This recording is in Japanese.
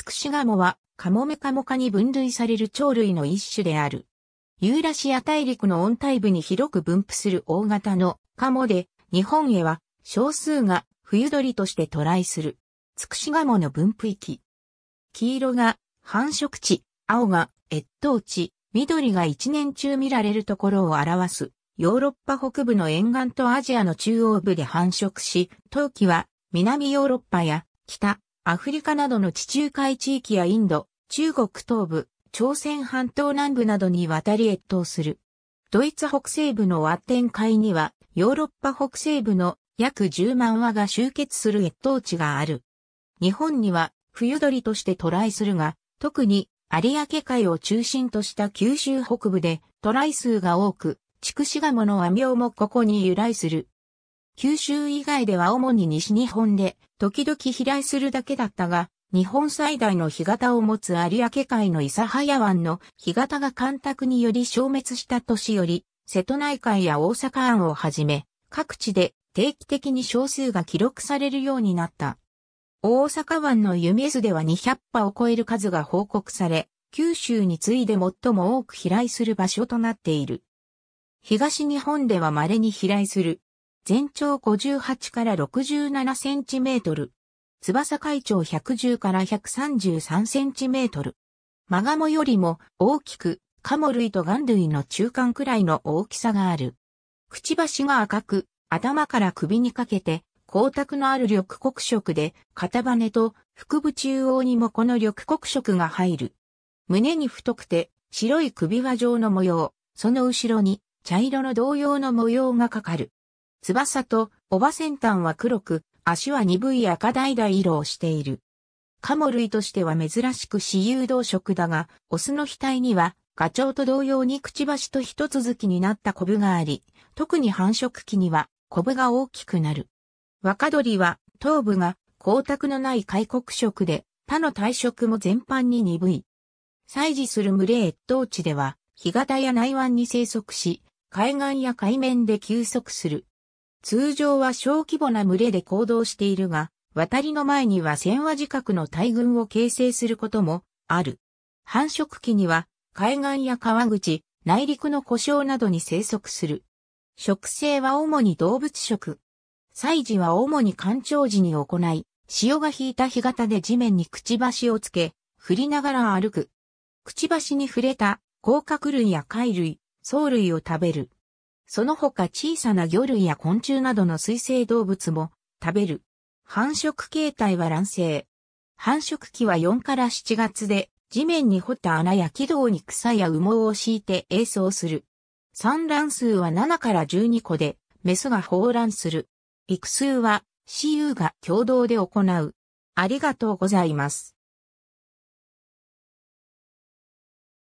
ツクシガモはカモメカモ科に分類される鳥類の一種である。ユーラシア大陸の温帯部に広く分布する大型のカモで、日本へは少数が冬鳥として渡来する。ツクシガモの分布域。黄色が繁殖地、青が越冬地、緑が一年中見られるところを表す。ヨーロッパ北部の沿岸とアジアの中央部で繁殖し、冬季は南ヨーロッパや北アフリカなどの地中海地域やインド、中国東部、朝鮮半島南部などに渡り越冬する。ドイツ北西部のワッテン海には、ヨーロッパ北西部の約10万羽が集結する越冬地がある。日本には冬鳥として渡来するが、特に有明海を中心とした九州北部で渡来数が多く、筑紫鴨の和名もここに由来する。九州以外では主に西日本で、時々飛来するだけだったが、日本最大の干潟を持つ有明海の諫早湾の干潟が干拓により消滅した年より、瀬戸内海や大阪湾をはじめ、各地で定期的に少数が記録されるようになった。大阪湾の弓江津では200羽を超える数が報告され、九州に次いで最も多く飛来する場所となっている。東日本では稀に飛来する全長58から67センチメートル。翼海長110から133センチメートル。マガモよりも大きく、カモ類とガン類の中間くらいの大きさがある。くちばしが赤く、頭から首にかけて、光沢のある緑黒色で、片羽と腹部中央にもこの緑黒色が入る。胸に太くて、白い首輪状の模様、その後ろに茶色の同様の模様がかかる。翼とおば先端は黒く、足は鈍い赤橙色をしている。カモ類としては珍しく私有動食だが、オスの額には、ガチョウと同様にくちばしと一続きになったコブがあり、特に繁殖期には、コブが大きくなる。若鳥は、頭部が光沢のない開国色で、他の体色も全般に鈍い。採事する群れ越冬地では、干潟や内湾に生息し、海岸や海面で休息する。通常は小規模な群れで行動しているが、渡りの前には千羽近くの大群を形成することもある。繁殖期には海岸や川口、内陸の湖沼などに生息する。食性は主に動物食。祭事は主に干潮時に行い、潮が引いた干潟で地面にくちばしをつけ、振りながら歩く。くちばしに触れた甲殻類や貝類、藻類を食べる。その他小さな魚類や昆虫などの水生動物も食べる。繁殖形態は卵生。繁殖期は4から7月で、地面に掘った穴や軌道に草や羽毛を敷いて映巣する。産卵数は7から12個で、メスが放卵する。育数は、私有が共同で行う。ありがとうございます。